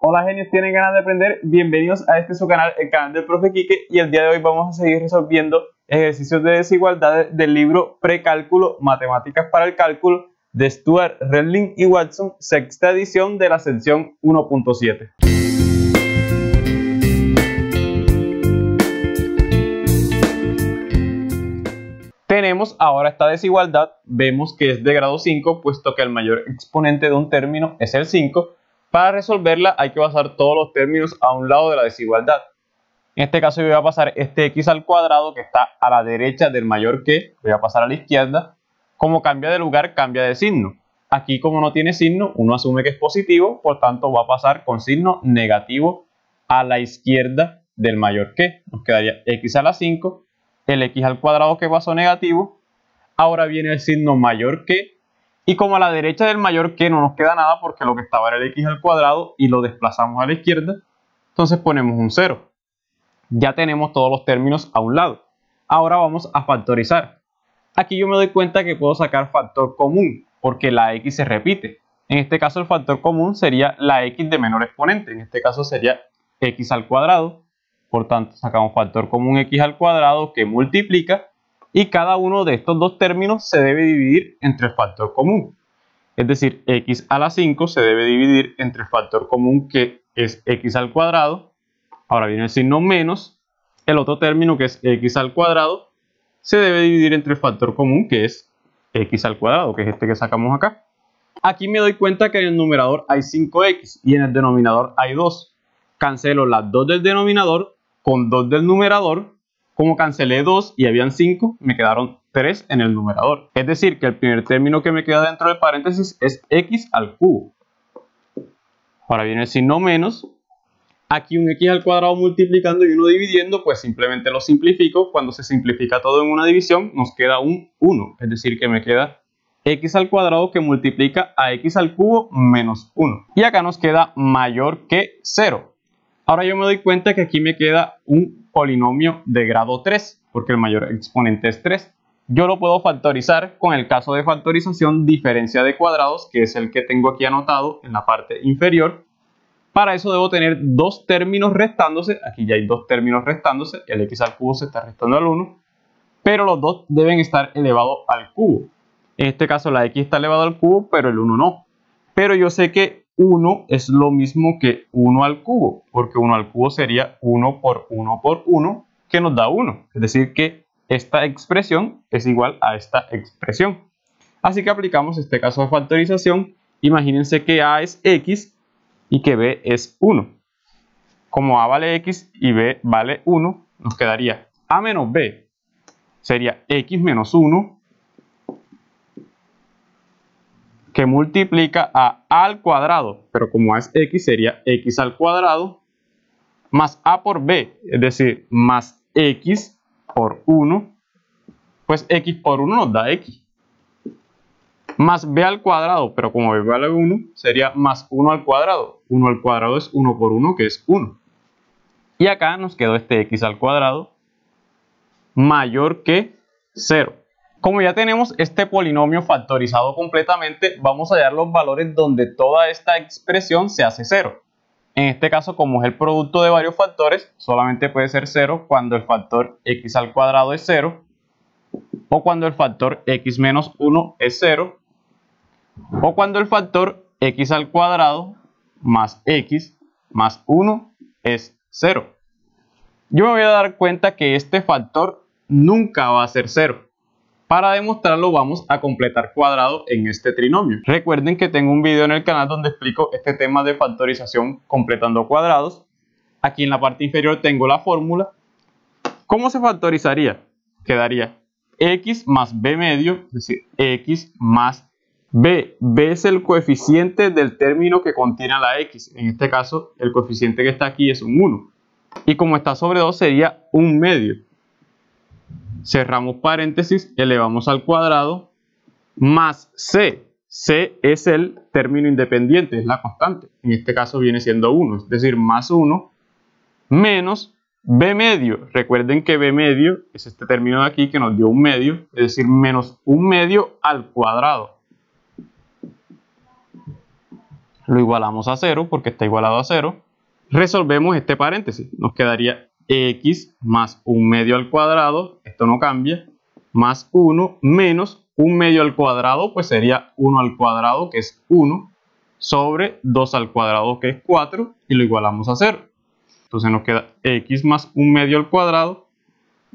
Hola genios, ¿tienen ganas de aprender? Bienvenidos a este su canal, el canal del profe Quique y el día de hoy vamos a seguir resolviendo ejercicios de desigualdades del libro Precálculo, Matemáticas para el Cálculo de Stuart Redling y Watson, sexta edición de la sección 1.7. Tenemos ahora esta desigualdad, vemos que es de grado 5, puesto que el mayor exponente de un término es el 5, para resolverla hay que pasar todos los términos a un lado de la desigualdad. En este caso yo voy a pasar este x al cuadrado que está a la derecha del mayor que, voy a pasar a la izquierda. Como cambia de lugar, cambia de signo. Aquí como no tiene signo, uno asume que es positivo, por tanto va a pasar con signo negativo a la izquierda del mayor que. Nos quedaría x a la 5, el x al cuadrado que pasó negativo. Ahora viene el signo mayor que, y como a la derecha del mayor que no nos queda nada porque lo que estaba era el x al cuadrado y lo desplazamos a la izquierda, entonces ponemos un 0. Ya tenemos todos los términos a un lado. Ahora vamos a factorizar. Aquí yo me doy cuenta que puedo sacar factor común porque la x se repite. En este caso el factor común sería la x de menor exponente, en este caso sería x al cuadrado. Por tanto sacamos factor común x al cuadrado que multiplica y cada uno de estos dos términos se debe dividir entre el factor común. Es decir, x a la 5 se debe dividir entre el factor común que es x al cuadrado, ahora viene el signo menos, el otro término que es x al cuadrado, se debe dividir entre el factor común que es x al cuadrado, que es este que sacamos acá. Aquí me doy cuenta que en el numerador hay 5x y en el denominador hay 2. Cancelo las 2 del denominador con 2 del numerador como cancelé 2 y habían 5, me quedaron 3 en el numerador. Es decir, que el primer término que me queda dentro del paréntesis es x al cubo. Ahora viene el signo menos. Aquí un x al cuadrado multiplicando y uno dividiendo, pues simplemente lo simplifico. Cuando se simplifica todo en una división, nos queda un 1. Es decir, que me queda x al cuadrado que multiplica a x al cubo menos 1. Y acá nos queda mayor que 0. Ahora yo me doy cuenta que aquí me queda un polinomio de grado 3, porque el mayor exponente es 3. Yo lo puedo factorizar con el caso de factorización diferencia de cuadrados, que es el que tengo aquí anotado en la parte inferior. Para eso debo tener dos términos restándose, aquí ya hay dos términos restándose, el x al cubo se está restando al 1, pero los dos deben estar elevados al cubo. En este caso la x está elevada al cubo, pero el 1 no. Pero yo sé que 1 es lo mismo que 1 al cubo, porque 1 al cubo sería 1 por 1 por 1, que nos da 1. Es decir, que esta expresión es igual a esta expresión. Así que aplicamos este caso de factorización. Imagínense que A es X y que B es 1. Como A vale X y B vale 1, nos quedaría A menos B sería X menos 1 que multiplica a a al cuadrado, pero como a es x sería x al cuadrado, más a por b, es decir, más x por 1, pues x por 1 nos da x, más b al cuadrado, pero como b vale 1, sería más 1 al cuadrado, 1 al cuadrado es 1 por 1 que es 1, y acá nos quedó este x al cuadrado mayor que 0. Como ya tenemos este polinomio factorizado completamente, vamos a hallar los valores donde toda esta expresión se hace cero. En este caso, como es el producto de varios factores, solamente puede ser cero cuando el factor x al cuadrado es cero, o cuando el factor x menos 1 es cero, o cuando el factor x al cuadrado más x más 1 es 0. Yo me voy a dar cuenta que este factor nunca va a ser cero. Para demostrarlo vamos a completar cuadrado en este trinomio. Recuerden que tengo un video en el canal donde explico este tema de factorización completando cuadrados. Aquí en la parte inferior tengo la fórmula. ¿Cómo se factorizaría? Quedaría x más b medio, es decir, x más b. b es el coeficiente del término que contiene la x. En este caso, el coeficiente que está aquí es un 1. Y como está sobre 2 sería un medio cerramos paréntesis, elevamos al cuadrado, más C. C es el término independiente, es la constante. En este caso viene siendo 1, es decir, más 1 menos B medio. Recuerden que B medio es este término de aquí que nos dio un medio, es decir, menos un medio al cuadrado. Lo igualamos a 0 porque está igualado a 0. Resolvemos este paréntesis. Nos quedaría x más un medio al cuadrado, esto no cambia, más 1 menos un medio al cuadrado, pues sería 1 al cuadrado, que es 1, sobre 2 al cuadrado, que es 4, y lo igualamos a 0. Entonces nos queda x más un medio al cuadrado,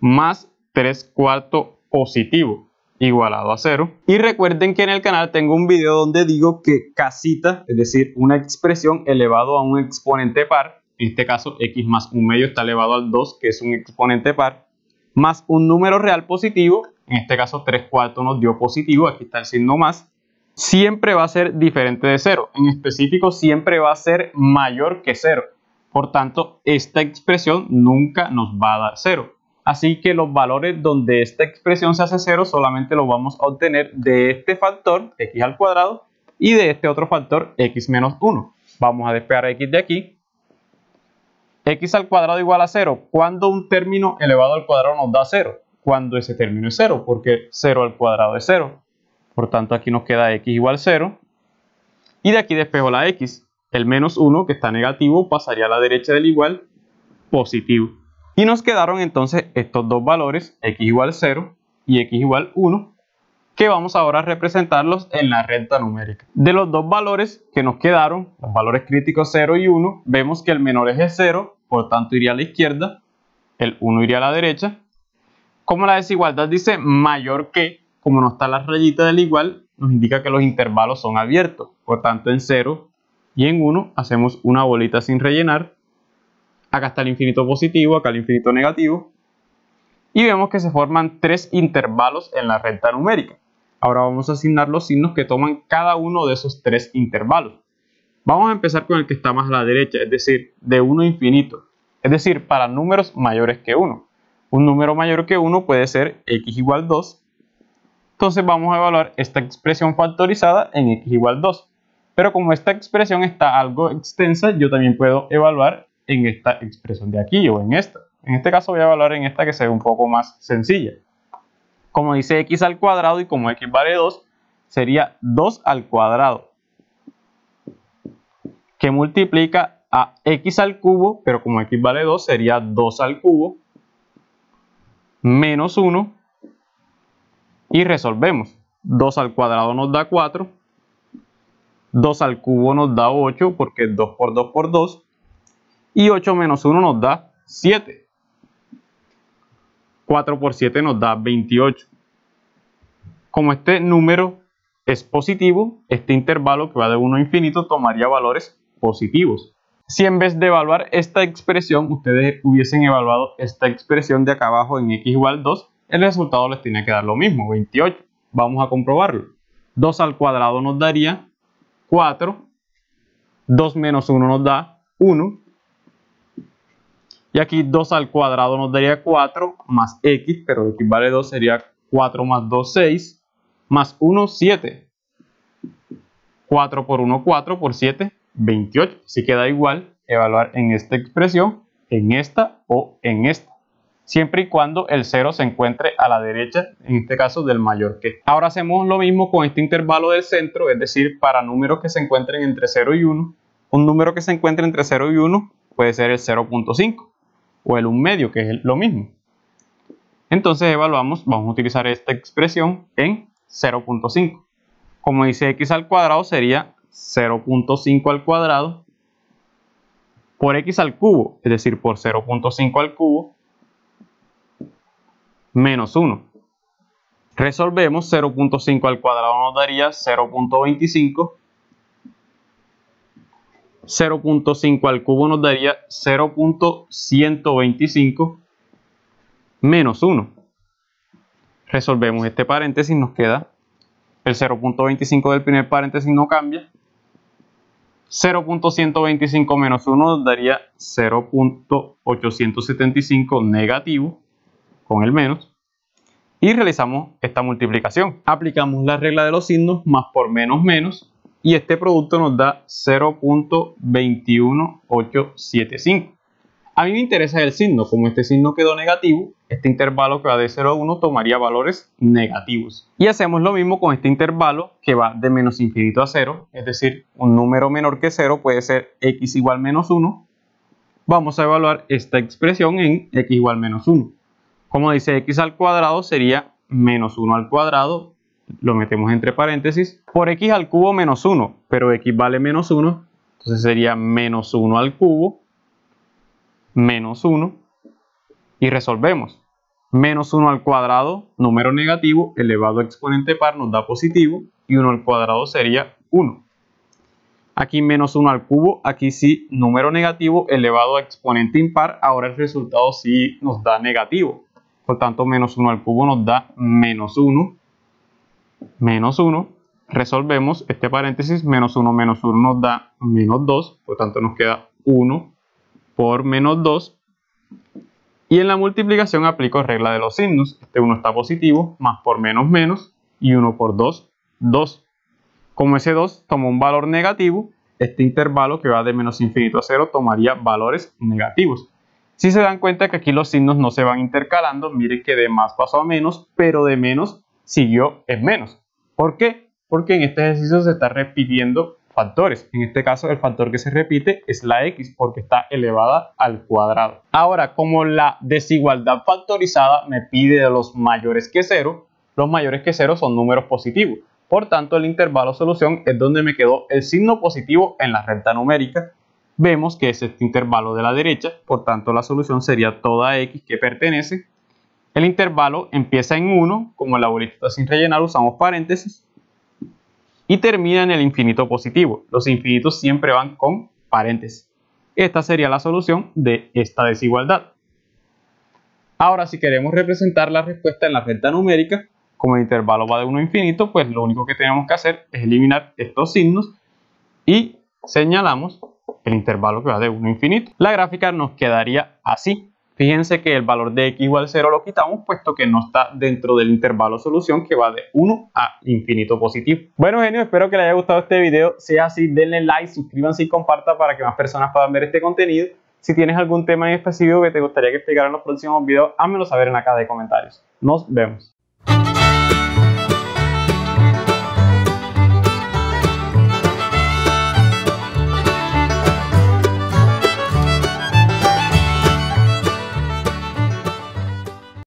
más 3 cuartos positivo, igualado a 0. Y recuerden que en el canal tengo un video donde digo que casita, es decir, una expresión elevado a un exponente par, en este caso x más un medio está elevado al 2, que es un exponente par, más un número real positivo, en este caso 3 cuartos nos dio positivo, aquí está el signo más, siempre va a ser diferente de 0, en específico siempre va a ser mayor que 0, por tanto esta expresión nunca nos va a dar 0. Así que los valores donde esta expresión se hace 0 solamente los vamos a obtener de este factor, x al cuadrado, y de este otro factor, x menos 1. Vamos a despegar x de aquí x al cuadrado igual a 0. ¿cuándo un término elevado al cuadrado nos da 0? Cuando ese término es 0, porque 0 al cuadrado es 0. Por tanto, aquí nos queda x igual 0. Y de aquí despejo la x. El menos 1, que está negativo, pasaría a la derecha del igual, positivo. Y nos quedaron entonces estos dos valores, x igual 0 y x igual 1, que vamos ahora a representarlos en la renta numérica. De los dos valores que nos quedaron, los valores críticos 0 y 1, vemos que el menor es de 0, por tanto iría a la izquierda, el 1 iría a la derecha. Como la desigualdad dice mayor que, como no está la rayita del igual, nos indica que los intervalos son abiertos, por tanto en 0 y en 1 hacemos una bolita sin rellenar. Acá está el infinito positivo, acá el infinito negativo. Y vemos que se forman tres intervalos en la recta numérica. Ahora vamos a asignar los signos que toman cada uno de esos tres intervalos. Vamos a empezar con el que está más a la derecha, es decir, de 1 infinito. Es decir, para números mayores que 1. Un número mayor que 1 puede ser x igual 2. Entonces vamos a evaluar esta expresión factorizada en x igual 2. Pero como esta expresión está algo extensa, yo también puedo evaluar en esta expresión de aquí o en esta. En este caso voy a evaluar en esta que sea un poco más sencilla como dice x al cuadrado y como x vale 2, sería 2 al cuadrado, que multiplica a x al cubo, pero como x vale 2 sería 2 al cubo, menos 1, y resolvemos. 2 al cuadrado nos da 4, 2 al cubo nos da 8, porque 2 por 2 por 2, y 8 menos 1 nos da 7. 4 por 7 nos da 28. Como este número es positivo, este intervalo que va de 1 a infinito tomaría valores positivos. Si en vez de evaluar esta expresión, ustedes hubiesen evaluado esta expresión de acá abajo en x igual 2, el resultado les tiene que dar lo mismo, 28. Vamos a comprobarlo. 2 al cuadrado nos daría 4, 2 menos 1 nos da 1, y aquí 2 al cuadrado nos daría 4 más x, pero equivale vale 2 sería 4 más 2, 6, más 1, 7. 4 por 1, 4 por 7, 28. Si queda igual, evaluar en esta expresión, en esta o en esta. Siempre y cuando el 0 se encuentre a la derecha, en este caso del mayor que. Ahora hacemos lo mismo con este intervalo del centro, es decir, para números que se encuentren entre 0 y 1. Un número que se encuentre entre 0 y 1 puede ser el 0.5 o el 1 medio, que es lo mismo. Entonces evaluamos, vamos a utilizar esta expresión en 0.5. Como dice x al cuadrado sería 0.5 al cuadrado por x al cubo, es decir, por 0.5 al cubo menos 1. Resolvemos 0.5 al cuadrado nos daría 0.25 0.5 al cubo nos daría 0.125 menos 1. Resolvemos este paréntesis, nos queda el 0.25 del primer paréntesis no cambia. 0.125 menos 1 nos daría 0.875 negativo con el menos. Y realizamos esta multiplicación. Aplicamos la regla de los signos más por menos menos y este producto nos da 0.21875. A mí me interesa el signo, como este signo quedó negativo, este intervalo que va de 0 a 1 tomaría valores negativos. Y hacemos lo mismo con este intervalo que va de menos infinito a 0, es decir, un número menor que 0 puede ser x igual menos 1. Vamos a evaluar esta expresión en x igual menos 1. Como dice x al cuadrado sería menos 1 al cuadrado lo metemos entre paréntesis, por x al cubo menos 1, pero x vale menos 1, entonces sería menos 1 al cubo, menos 1, y resolvemos. Menos 1 al cuadrado, número negativo, elevado a exponente par nos da positivo, y 1 al cuadrado sería 1. Aquí menos 1 al cubo, aquí sí, número negativo elevado a exponente impar, ahora el resultado sí nos da negativo. Por tanto, menos 1 al cubo nos da menos 1 menos 1. Resolvemos este paréntesis, menos 1 menos 1 nos da menos 2, por tanto nos queda 1 por menos 2. Y en la multiplicación aplico regla de los signos, este 1 está positivo, más por menos menos, y 1 por 2, 2. Como ese 2 tomó un valor negativo, este intervalo que va de menos infinito a 0 tomaría valores negativos. Si se dan cuenta que aquí los signos no se van intercalando, miren que de más pasó a menos, pero de menos siguió es menos. ¿Por qué? Porque en este ejercicio se está repitiendo factores. En este caso el factor que se repite es la x porque está elevada al cuadrado. Ahora, como la desigualdad factorizada me pide de los mayores que 0, los mayores que 0 son números positivos. Por tanto, el intervalo solución es donde me quedó el signo positivo en la recta numérica. Vemos que es este intervalo de la derecha, por tanto la solución sería toda x que pertenece el intervalo empieza en 1, como el la bolita sin rellenar usamos paréntesis, y termina en el infinito positivo. Los infinitos siempre van con paréntesis. Esta sería la solución de esta desigualdad. Ahora, si queremos representar la respuesta en la recta numérica, como el intervalo va de 1 a infinito, pues lo único que tenemos que hacer es eliminar estos signos y señalamos el intervalo que va de 1 a infinito. La gráfica nos quedaría así. Fíjense que el valor de x igual a 0 lo quitamos puesto que no está dentro del intervalo solución que va de 1 a infinito positivo. Bueno genio, espero que les haya gustado este video. Si es así, denle like, suscríbanse y compartan para que más personas puedan ver este contenido. Si tienes algún tema en específico que te gustaría que explicara en los próximos videos, házmelo saber en la caja de comentarios. Nos vemos.